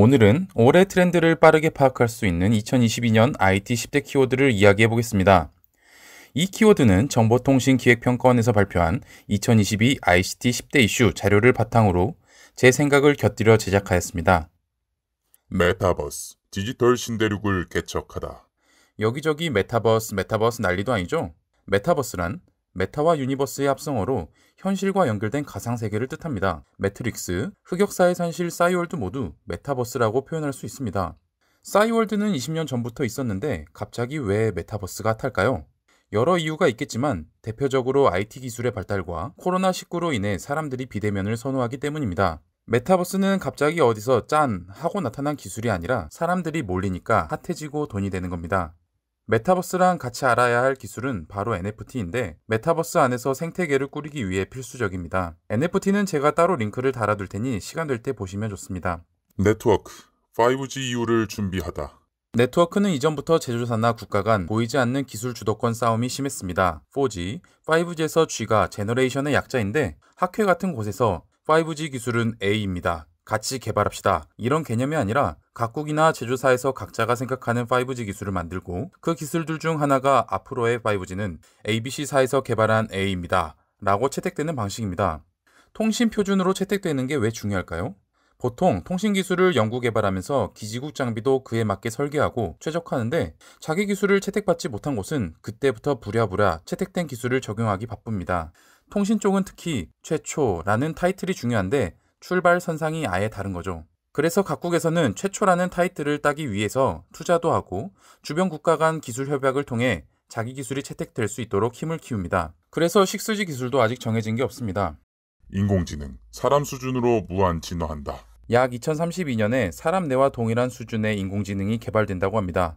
오늘은 올해 트렌드를 빠르게 파악할 수 있는 2022년 IT 10대 키워드를 이야기해 보겠습니다. 이 키워드는 정보통신기획평가원에서 발표한 2022 ICT 10대 이슈 자료를 바탕으로 제 생각을 곁들여 제작하였습니다. 메타버스, 디지털 신대륙을 개척하다. 여기저기 메타버스, 메타버스 난리도 아니죠? 메타버스란 메타와 유니버스의 합성어로 현실과 연결된 가상세계를 뜻합니다. 매트릭스, 흑역사의 산실 싸이월드 모두 메타버스라고 표현할 수 있습니다. 싸이월드는 20년 전부터 있었는데 갑자기 왜 메타버스가 탈까요? 여러 이유가 있겠지만 대표적으로 IT 기술의 발달과 코로나19로 인해 사람들이 비대면을 선호하기 때문입니다. 메타버스는 갑자기 어디서 짠 하고 나타난 기술이 아니라 사람들이 몰리니까 핫해지고 돈이 되는 겁니다. 메타버스랑 같이 알아야 할 기술은 바로 NFT인데 메타버스 안에서 생태계를 꾸리기 위해 필수적입니다. NFT는 제가 따로 링크를 달아둘 테니 시간 될 때 보시면 좋습니다. 네트워크 5G 이후를 준비하다. 네트워크는 이전부터 제조사나 국가 간 보이지 않는 기술 주도권 싸움이 심했습니다. 4G, 5G에서 G가 제너레이션의 약자인데 학회 같은 곳에서 5G 기술은 A입니다. 같이 개발합시다. 이런 개념이 아니라 각국이나 제조사에서 각자가 생각하는 5G 기술을 만들고 그 기술들 중 하나가 앞으로의 5G는 ABC사에서 개발한 A입니다. 라고 채택되는 방식입니다. 통신 표준으로 채택되는 게 왜 중요할까요? 보통 통신 기술을 연구 개발하면서 기지국 장비도 그에 맞게 설계하고 최적화하는데 자기 기술을 채택받지 못한 곳은 그때부터 부랴부랴 채택된 기술을 적용하기 바쁩니다. 통신 쪽은 특히 최초라는 타이틀이 중요한데 출발 선상이 아예 다른 거죠. 그래서 각국에서는 최초라는 타이틀을 따기 위해서 투자도 하고 주변 국가 간 기술 협약을 통해 자기 기술이 채택될 수 있도록 힘을 키웁니다. 그래서 식스지 기술도 아직 정해진 게 없습니다. 인공지능, 사람 수준으로 무한 진화한다. 약 2032년에 사람 뇌와 동일한 수준의 인공지능이 개발된다고 합니다.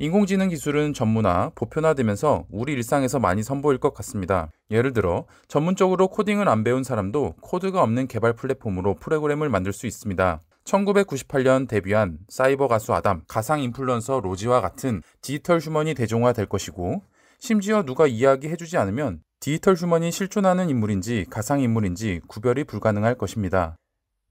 인공지능 기술은 전문화, 보편화되면서 우리 일상에서 많이 선보일 것 같습니다. 예를 들어 전문적으로 코딩을 안 배운 사람도 코드가 없는 개발 플랫폼으로 프로그램을 만들 수 있습니다. 1998년 데뷔한 사이버 가수 아담, 가상 인플루언서 로지와 같은 디지털 휴먼이 대중화될 것이고 심지어 누가 이야기해주지 않으면 디지털 휴먼이 실존하는 인물인지 가상 인물인지 구별이 불가능할 것입니다.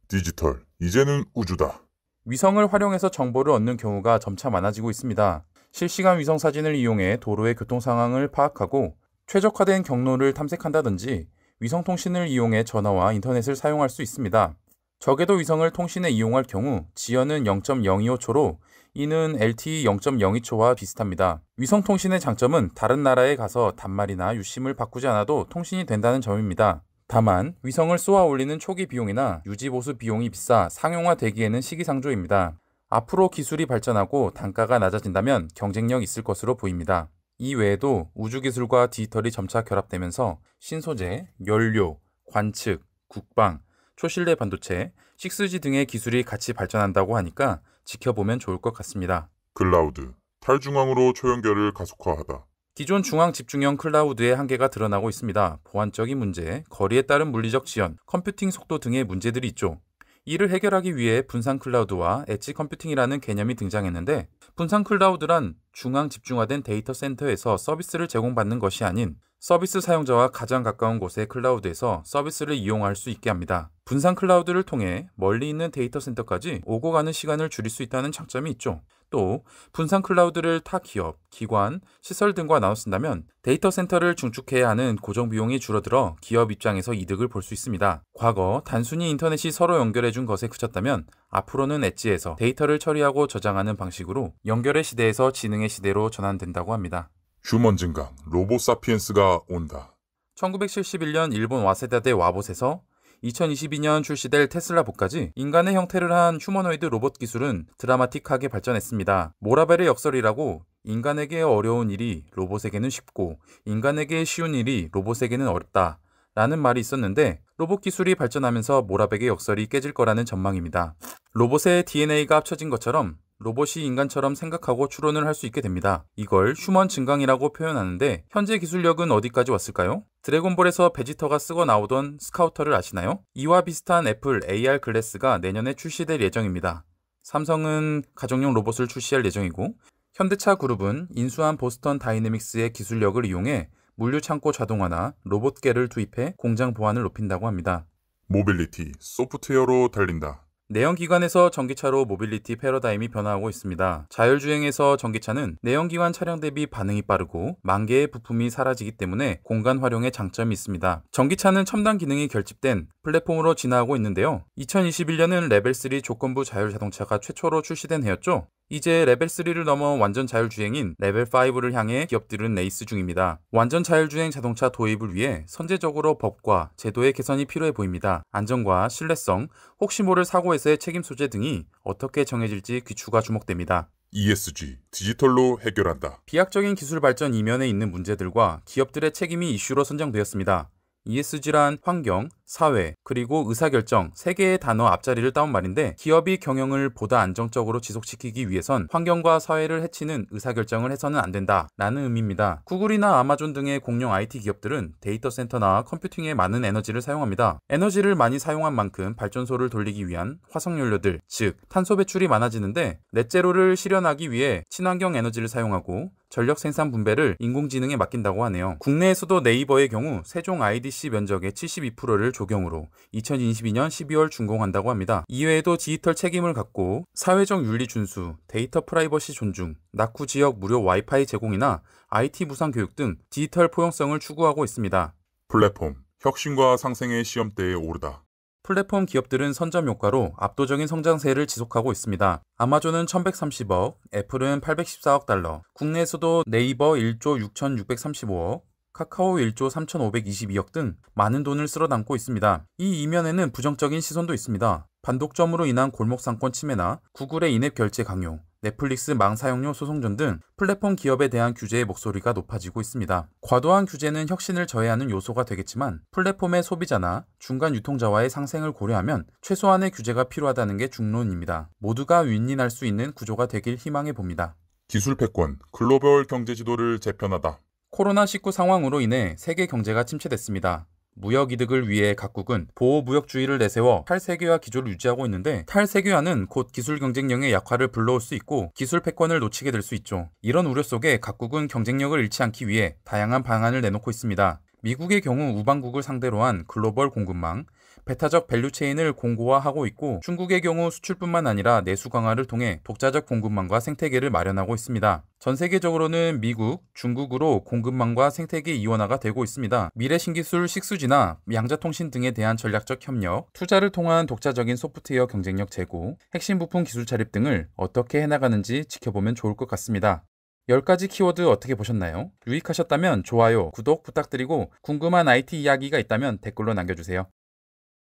디지털, 이제는 우주다. 위성을 활용해서 정보를 얻는 경우가 점차 많아지고 있습니다. 실시간 위성 사진을 이용해 도로의 교통 상황을 파악하고 최적화된 경로를 탐색한다든지 위성 통신을 이용해 전화와 인터넷을 사용할 수 있습니다. 저궤도 위성을 통신에 이용할 경우 지연은 0.025초로 이는 LTE 0.02초와 비슷합니다. 위성 통신의 장점은 다른 나라에 가서 단말이나 유심을 바꾸지 않아도 통신이 된다는 점입니다. 다만 위성을 쏘아 올리는 초기 비용이나 유지 보수 비용이 비싸 상용화되기에는 시기상조입니다. 앞으로 기술이 발전하고 단가가 낮아진다면 경쟁력 있을 것으로 보입니다. 이 외에도 우주기술과 디지털이 점차 결합되면서 신소재, 연료, 관측, 국방, 초실내 반도체, 6G 등의 기술이 같이 발전한다고 하니까 지켜보면 좋을 것 같습니다. 클라우드, 탈중앙으로 초연결을 가속화하다. 기존 중앙 집중형 클라우드의 한계가 드러나고 있습니다. 보안적인 문제, 거리에 따른 물리적 지연, 컴퓨팅 속도 등의 문제들이 있죠. 이를 해결하기 위해 분산 클라우드와 엣지 컴퓨팅이라는 개념이 등장했는데 분산 클라우드란 중앙 집중화된 데이터 센터에서 서비스를 제공받는 것이 아닌 서비스 사용자와 가장 가까운 곳의 클라우드에서 서비스를 이용할 수 있게 합니다. 분산 클라우드를 통해 멀리 있는 데이터 센터까지 오고 가는 시간을 줄일 수 있다는 장점이 있죠. 또 분산 클라우드를 타 기업, 기관, 시설 등과 나눠쓴다면 데이터 센터를 중축해야 하는 고정 비용이 줄어들어 기업 입장에서 이득을 볼 수 있습니다. 과거 단순히 인터넷이 서로 연결해 준 것에 그쳤다면 앞으로는 엣지에서 데이터를 처리하고 저장하는 방식으로 연결의 시대에서 지능의 시대로 전환된다고 합니다. 휴먼 증강, 로봇 사피엔스가 온다. 1971년 일본 와세다대 와봇에서 2022년 출시될 테슬라 보까지 인간의 형태를 한 휴머노이드 로봇 기술은 드라마틱하게 발전했습니다. 모라벨의 역설이라고 인간에게 어려운 일이 로봇에게는 쉽고 인간에게 쉬운 일이 로봇에게는 어렵다 라는 말이 있었는데 로봇 기술이 발전하면서 모라벨의 역설이 깨질 거라는 전망입니다. 로봇의 DNA가 합쳐진 것처럼 로봇이 인간처럼 생각하고 추론을 할 수 있게 됩니다. 이걸 휴먼 증강이라고 표현하는데 현재 기술력은 어디까지 왔을까요? 드래곤볼에서 베지터가 쓰고 나오던 스카우터를 아시나요? 이와 비슷한 애플 AR 글래스가 내년에 출시될 예정입니다. 삼성은 가정용 로봇을 출시할 예정이고 현대차 그룹은 인수한 보스턴 다이내믹스의 기술력을 이용해 물류 창고 자동화나 로봇계를 투입해 공장 보안을 높인다고 합니다. 모빌리티 소프트웨어로 달린다. 내연기관에서 전기차로 모빌리티 패러다임이 변화하고 있습니다. 자율주행에서 전기차는 내연기관 차량 대비 반응이 빠르고 만개의 부품이 사라지기 때문에 공간 활용에 장점이 있습니다. 전기차는 첨단 기능이 결집된 플랫폼으로 진화하고 있는데요. 2021년은 레벨3 조건부 자율자동차가 최초로 출시된 해였죠. 이제 레벨 3를 넘어온 완전 자율주행인 레벨 5를 향해 기업들은 레이스 중입니다. 완전 자율주행 자동차 도입을 위해 선제적으로 법과 제도의 개선이 필요해 보입니다. 안전과 신뢰성, 혹시 모를 사고에서의 책임 소재 등이 어떻게 정해질지 귀추가 주목됩니다. ESG, 디지털로 해결한다. 비약적인 기술 발전 이면에 있는 문제들과 기업들의 책임이 이슈로 선정되었습니다. ESG란 환경, 사회, 그리고 의사결정 세 개의 단어 앞자리를 따온 말인데 기업이 경영을 보다 안정적으로 지속시키기 위해선 환경과 사회를 해치는 의사결정을 해서는 안 된다 라는 의미입니다. 구글이나 아마존 등의 공룡 IT 기업들은 데이터 센터나 컴퓨팅에 많은 에너지를 사용합니다. 에너지를 많이 사용한 만큼 발전소를 돌리기 위한 화석연료들, 즉 탄소 배출이 많아지는데 넷제로를 실현하기 위해 친환경 에너지를 사용하고 전력 생산 분배를 인공지능에 맡긴다고 하네요. 국내에서도 네이버의 경우 세종 IDC 면적의 72%를 조경으로 2022년 12월 준공한다고 합니다. 이외에도 디지털 책임을 갖고 사회적 윤리 준수, 데이터 프라이버시 존중, 낙후 지역 무료 와이파이 제공이나 IT 무상 교육 등 디지털 포용성을 추구하고 있습니다. 플랫폼 혁신과 상생의 시험대에 오르다. 플랫폼 기업들은 선점 효과로 압도적인 성장세를 지속하고 있습니다. 아마존은 1130억, 애플은 814억 달러, 국내에서도 네이버 1조 6635억, 카카오 1조 3,522억 등 많은 돈을 쓸어 담고 있습니다. 이 이면에는 부정적인 시선도 있습니다. 반독점으로 인한 골목 상권 침해나 구글의 인앱 결제 강요, 넷플릭스 망 사용료 소송전 등 플랫폼 기업에 대한 규제의 목소리가 높아지고 있습니다. 과도한 규제는 혁신을 저해하는 요소가 되겠지만 플랫폼의 소비자나 중간 유통자와의 상생을 고려하면 최소한의 규제가 필요하다는 게 중론입니다. 모두가 윈윈할 수 있는 구조가 되길 희망해 봅니다. 기술 패권, 글로벌 경제 지도를 재편하다. 코로나19 상황으로 인해 세계 경제가 침체됐습니다. 무역 이득을 위해 각국은 보호 무역주의를 내세워 탈세계화 기조를 유지하고 있는데 탈세계화는 곧 기술 경쟁력의 약화를 불러올 수 있고 기술 패권을 놓치게 될 수 있죠. 이런 우려 속에 각국은 경쟁력을 잃지 않기 위해 다양한 방안을 내놓고 있습니다. 미국의 경우 우방국을 상대로 한 글로벌 공급망, 배타적 밸류체인을 공고화하고 있고 중국의 경우 수출뿐만 아니라 내수 강화를 통해 독자적 공급망과 생태계를 마련하고 있습니다. 전 세계적으로는 미국, 중국으로 공급망과 생태계 이원화가 되고 있습니다. 미래 신기술 식수지나 양자통신 등에 대한 전략적 협력, 투자를 통한 독자적인 소프트웨어 경쟁력 제고, 핵심 부품 기술 차립 등을 어떻게 해나가는지 지켜보면 좋을 것 같습니다. 10가지 키워드 어떻게 보셨나요? 유익하셨다면 좋아요, 구독 부탁드리고 궁금한 IT 이야기가 있다면 댓글로 남겨주세요.